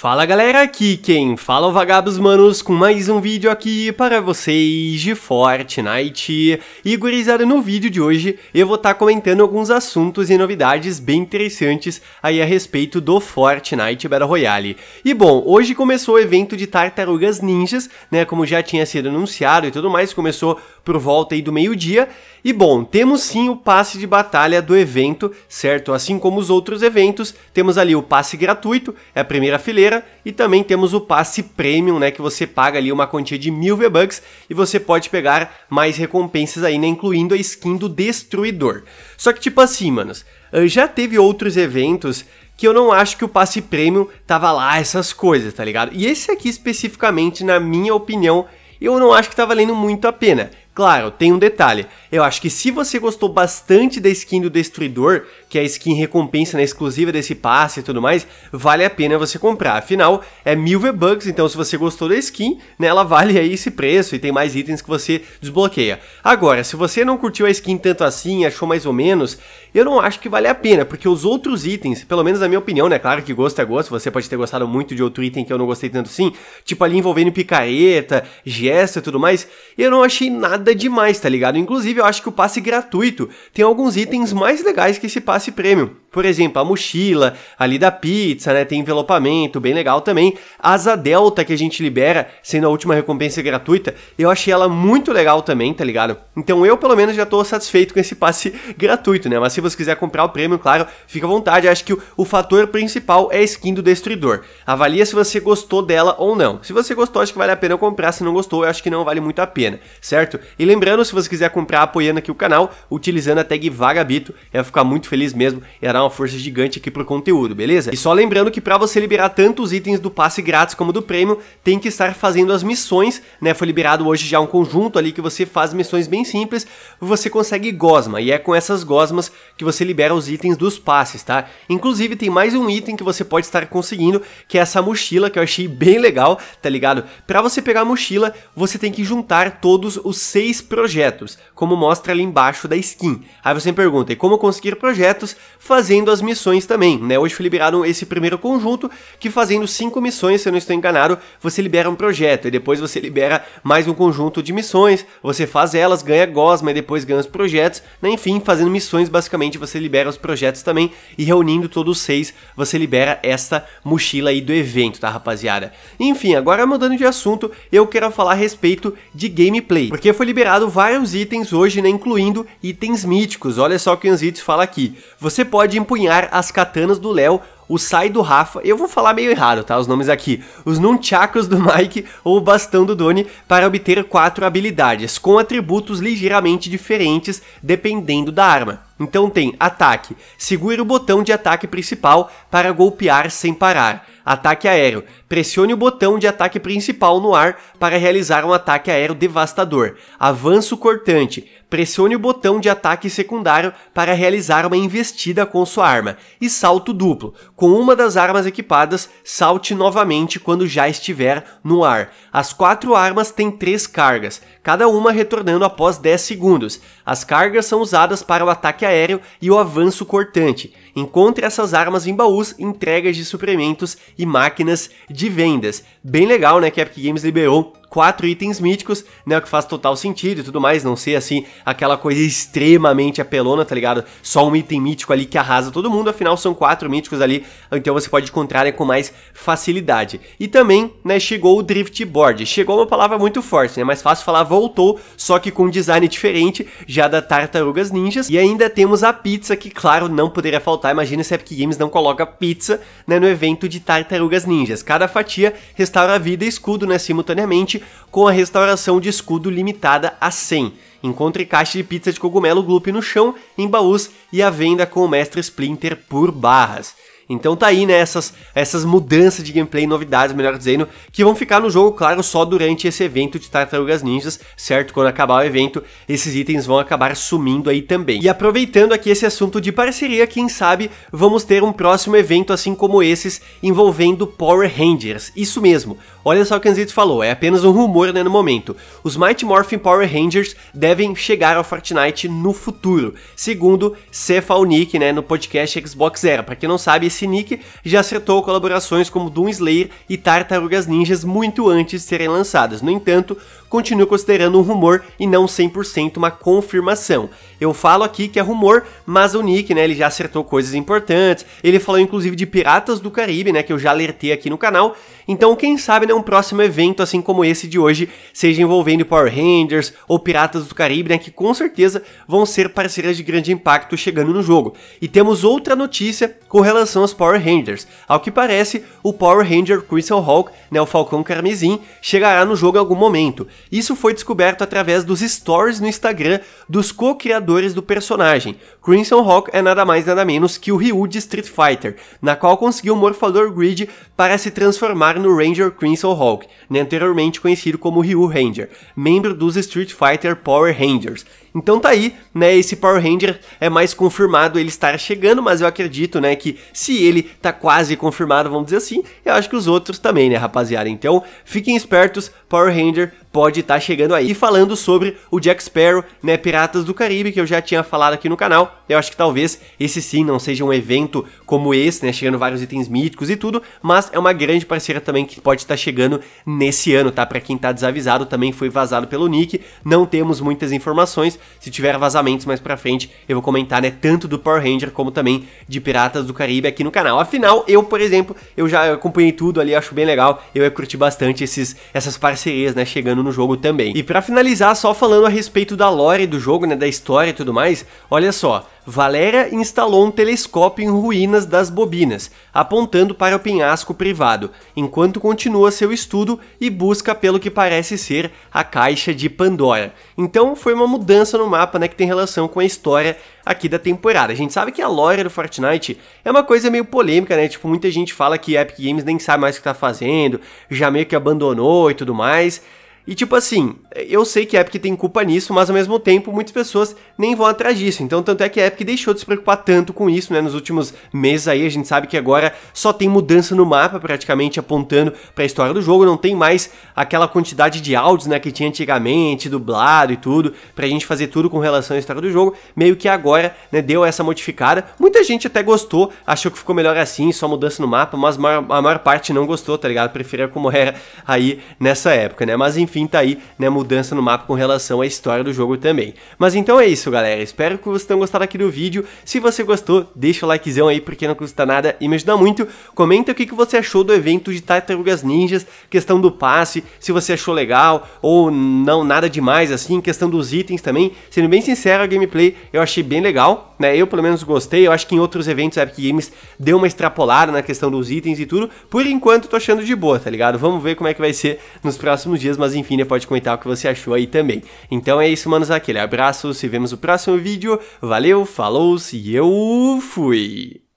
Fala galera, aqui quem fala é o Vagabos Manos com mais um vídeo aqui para vocês de Fortnite. E gurizada, no vídeo de hoje eu vou estar tá comentando alguns assuntos e novidades bem interessantes aí a respeito do Fortnite Battle Royale. E bom, hoje começou o evento de Tartarugas Ninjas, né, como já tinha sido anunciado e tudo mais, começou por volta aí do meio-dia. E bom, temos sim o passe de batalha do evento, certo? Assim como os outros eventos, temos ali o passe gratuito, é a primeira fileira, e também temos o passe premium, né, que você paga ali uma quantia de mil V-Bucks e você pode pegar mais recompensas aí, né, incluindo a skin do Destruidor. Só que tipo assim, manos, eh, já teve outros eventos que eu não acho que o passe premium tava lá essas coisas, tá ligado? E esse aqui especificamente, na minha opinião, eu não acho que tá valendo muito a pena. Claro, tem um detalhe. Eu acho que se você gostou bastante da skin do Destruidor, que é a skin recompensa na né, exclusiva desse passe e tudo mais, vale a pena você comprar. Afinal, é mil V-Bucks, então se você gostou da skin, né, ela vale aí esse preço e tem mais itens que você desbloqueia. Agora, se você não curtiu a skin tanto assim, achou mais ou menos, eu não acho que vale a pena, porque os outros itens, pelo menos na minha opinião, né, claro que gosto é gosto, você pode ter gostado muito de outro item que eu não gostei tanto assim, tipo ali envolvendo picareta, gesto e tudo mais, eu não achei nada nada demais, tá ligado? Inclusive, eu acho que o passe gratuito tem alguns itens mais legais que esse passe premium. Por exemplo, a mochila ali da pizza, né? Tem envelopamento, bem legal também. A asa delta que a gente libera, sendo a última recompensa gratuita, eu achei ela muito legal também, tá ligado? Então eu, pelo menos, já tô satisfeito com esse passe gratuito, né? Mas se você quiser comprar o prêmio, claro, fica à vontade. Acho que o, o fator principal é a skin do Destruidor. Avalia se você gostou dela ou não. Se você gostou, acho que vale a pena comprar. Se não gostou, eu acho que não vale muito a pena, certo? E lembrando, se você quiser comprar apoiando aqui o canal, utilizando a tag Vagabito, eu ia ficar muito feliz mesmo. Era uma força gigante aqui pro conteúdo, beleza? E só lembrando que para você liberar tanto os itens do passe grátis como do prêmio, tem que estar fazendo as missões, né? Foi liberado hoje já um conjunto ali que você faz missões bem simples, você consegue gosma, e é com essas gosmas que você libera os itens dos passes, tá? Inclusive tem mais um item que você pode estar conseguindo, que é essa mochila, que eu achei bem legal, tá ligado? Para você pegar a mochila, você tem que juntar todos os seis projetos, como mostra ali embaixo da skin. Aí você me pergunta, e como conseguir projetos? Fazer fazendo as missões também, né? Hoje foi liberado esse primeiro conjunto, que fazendo cinco missões, se eu não estou enganado, você libera um projeto, e depois você libera mais um conjunto de missões, você faz elas, ganha gosma, e depois ganha os projetos, né? enfim, fazendo missões, basicamente você libera os projetos também, e reunindo todos os seis, você libera esta mochila aí do evento, tá rapaziada? Enfim, agora mudando de assunto, eu quero falar a respeito de gameplay, porque foi liberado vários itens hoje, né? Incluindo itens míticos, olha só o que o Anzites fala aqui, você pode empunhar as katanas do Léo, o sai do Rafa, eu vou falar meio errado, tá? Os nomes aqui, os nunchakus do Mike ou o bastão do Doni para obter quatro habilidades, com atributos ligeiramente diferentes dependendo da arma. Então tem ataque. Segure o botão de ataque principal para golpear sem parar. Ataque aéreo. Pressione o botão de ataque principal no ar para realizar um ataque aéreo devastador. Avanço cortante. Pressione o botão de ataque secundário para realizar uma investida com sua arma. E salto duplo. Com uma das armas equipadas, salte novamente quando já estiver no ar. As quatro armas têm três cargas, cada uma retornando após 10 segundos. As cargas são usadas para o ataque aéreo e o avanço cortante. Encontre essas armas em baús, entregas de suprimentos e máquinas de vendas. Bem legal, né, que a Epic Games liberou quatro itens míticos, né? O que faz total sentido e tudo mais, não ser assim, aquela coisa extremamente apelona, tá ligado? Só um item mítico ali que arrasa todo mundo, afinal são quatro míticos ali, então você pode encontrar né, com mais facilidade. E também, né, chegou o Drift Board. Chegou uma palavra muito forte, né? Mais fácil falar voltou, só que com um design diferente, já da Tartarugas Ninjas. E ainda temos a pizza, que claro, não poderia faltar. Imagina se a Epic Games não coloca pizza né, no evento de Tartarugas Ninjas. Cada fatia restaura vida e escudo, né, simultaneamente com a restauração de escudo limitada a 100. Encontre caixa de pizza de cogumelo gloop no chão, em baús e à venda com o Mestre Splinter por barras. Então tá aí, né, essas, essas mudanças de gameplay, novidades, melhor dizendo, que vão ficar no jogo, claro, só durante esse evento de Tartarugas Ninjas, certo? Quando acabar o evento, esses itens vão acabar sumindo aí também. E aproveitando aqui esse assunto de parceria, quem sabe vamos ter um próximo evento assim como esses envolvendo Power Rangers. Isso mesmo. Olha só o que a Anzito falou, é apenas um rumor né, no momento. Os Mighty Morphin Power Rangers devem chegar ao Fortnite no futuro, segundo Cephal Nick, né, no podcast Xbox Era. Para quem não sabe, esse Sinic já acertou colaborações como Doom Slayer e Tartarugas Ninjas muito antes de serem lançadas. No entanto, continua considerando um rumor e não 100% uma confirmação. Eu falo aqui que é rumor, mas o Nick, né, ele já acertou coisas importantes. Ele falou inclusive de Piratas do Caribe, né, que eu já alertei aqui no canal. Então, quem sabe, né, um próximo evento assim como esse de hoje seja envolvendo Power Rangers ou Piratas do Caribe, né, que com certeza vão ser parcerias de grande impacto chegando no jogo. E temos outra notícia com relação nos Power Rangers. Ao que parece, o Power Ranger Crimson Hulk, né, o Falcão Carmesim, chegará no jogo em algum momento. Isso foi descoberto através dos stories no Instagram dos co-criadores do personagem. Crimson Hulk é nada mais nada menos que o Ryu de Street Fighter, na qual conseguiu o Morfador Grid para se transformar no Ranger Crimson Hulk, né, anteriormente conhecido como Ryu Ranger, membro dos Street Fighter Power Rangers. Então tá aí, né? Esse Power Ranger é mais confirmado ele estar chegando, mas eu acredito, né, que se ele tá quase confirmado, vamos dizer assim, eu acho que os outros também, né, rapaziada? Então, fiquem espertos, Power Ranger pode estar tá chegando aí. E falando sobre o Jack Sparrow, né, Piratas do Caribe, que eu já tinha falado aqui no canal, eu acho que talvez esse sim não seja um evento como esse, né, chegando vários itens míticos e tudo, mas é uma grande parceira também que pode estar tá chegando nesse ano, tá? Para quem tá desavisado, também foi vazado pelo Nick, não temos muitas informações, se tiver vazamentos mais pra frente, eu vou comentar, né, tanto do Power Ranger como também de Piratas do Caribe aqui no canal. Afinal, eu, por exemplo, eu já acompanhei tudo ali, acho bem legal, eu curti bastante esses, essas parcerias, né, chegando no no jogo também. E para finalizar, só falando a respeito da lore do jogo, né, da história e tudo mais, olha só, Valéria instalou um telescópio em ruínas das bobinas, apontando para o penhasco privado, enquanto continua seu estudo e busca pelo que parece ser a caixa de Pandora. Então foi uma mudança no mapa, né, que tem relação com a história aqui da temporada. A gente sabe que a lore do Fortnite é uma coisa meio polêmica, né? Tipo, muita gente fala que Epic Games nem sabe mais o que tá fazendo, já meio que abandonou e tudo mais. E tipo assim, eu sei que a Epic tem culpa nisso, mas ao mesmo tempo muitas pessoas nem vão atrás disso. Então, tanto é que a Epic deixou de se preocupar tanto com isso, né? Nos últimos meses aí, a gente sabe que agora só tem mudança no mapa, praticamente apontando para a história do jogo, não tem mais aquela quantidade de áudios, né, que tinha antigamente, dublado e tudo, pra gente fazer tudo com relação à história do jogo. Meio que agora, né, deu essa modificada. Muita gente até gostou, achou que ficou melhor assim, só mudança no mapa, mas a maior, a maior parte não gostou, tá ligado? Preferia como era aí nessa época, né? Mas enfim, tá aí, né, mudança no mapa com relação à história do jogo também. Mas então é isso, isso, galera. Espero que vocês tenham gostado aqui do vídeo. Se você gostou, deixa o likezão aí, porque não custa nada e me ajuda muito. Comenta o que, que você achou do evento de Tartarugas Ninjas, questão do passe, se você achou legal ou não, nada demais, assim, questão dos itens também. Sendo bem sincero, a gameplay eu achei bem legal, né? Eu, pelo menos, gostei. Eu acho que em outros eventos a Epic Games deu uma extrapolada na questão dos itens e tudo. Por enquanto, tô achando de boa, tá ligado? Vamos ver como é que vai ser nos próximos dias, mas enfim, né? Pode comentar o que você achou aí também. Então é isso, manos. Aquele abraço, se vemos no próximo vídeo. Valeu, falou e eu fui!